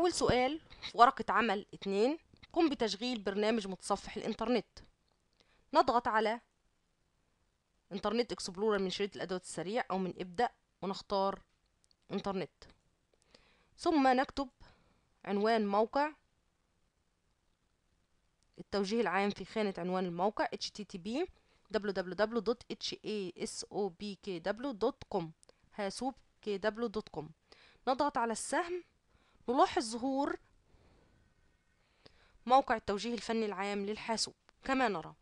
أول سؤال في ورقة عمل 2 قم بتشغيل برنامج متصفح الإنترنت نضغط على إنترنت إكسبلورر من شريط الأدوات السريع أو من ابدأ ونختار إنترنت ثم نكتب عنوان موقع التوجيه العام في خانة عنوان الموقع http www.hasobkw.com إيه هاسوب كي دبليو دوت كوم نضغط على السهم نلاحظ ظهور موقع التوجيه الفني العام للحاسوب كما نرى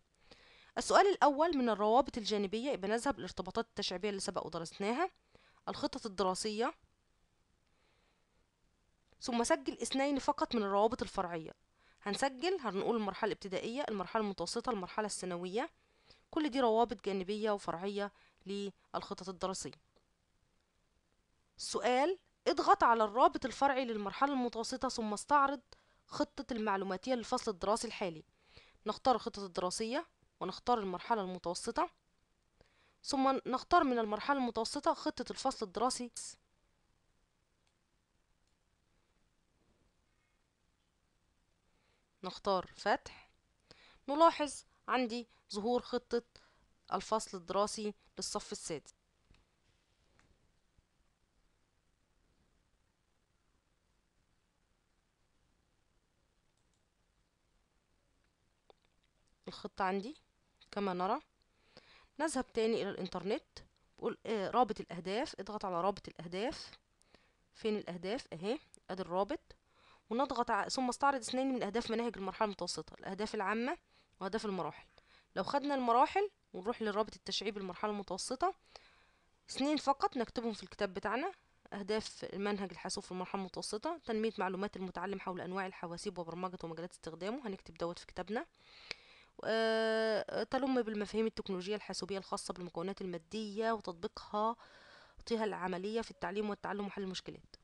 السؤال الأول من الروابط الجانبية يبقى نذهب للارتباطات التشعبية اللي سبق ودرسناها الخطط الدراسية ثم سجل اثنين فقط من الروابط الفرعية هنسجل هنقول المرحلة الابتدائية المرحلة المتوسطة المرحلة الثانوية كل دي روابط جانبية وفرعية للخطط الدراسية السؤال اضغط على الرابط الفرعي للمرحلة المتوسطة ثم استعرض خطة المعلوماتية للفصل الدراسي الحالي نختار الخطة الدراسية ونختار المرحلة المتوسطة ثم نختار من المرحلة المتوسطة خطة الفصل الدراسي نختار فتح نلاحظ عندي ظهور خطة الفصل الدراسي للصف السادس الخطة عندي كما نرى نذهب تاني إلى الإنترنت بقول آه، رابط الأهداف اضغط على رابط الأهداف فين الأهداف أهي أدي الرابط ونضغط ع... ثم استعرض اثنين من أهداف مناهج المرحلة المتوسطة الأهداف العامة وأهداف المراحل لو خدنا المراحل ونروح للرابط التشعيب المرحلة المتوسطة اثنين فقط نكتبهم في الكتاب بتاعنا أهداف المنهج الحاسوب في المرحلة المتوسطة تنمية معلومات المتعلم حول أنواع الحواسيب وبرمجة ومجالات استخدامه هنكتب دوت في كتابنا آه، تلم بالمفاهيم التكنولوجية الحاسوبية الخاصة بالمكونات المادية وتطبيقها العملية في التعليم والتعلم وحل المشكلات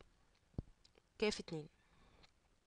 كاف اتنين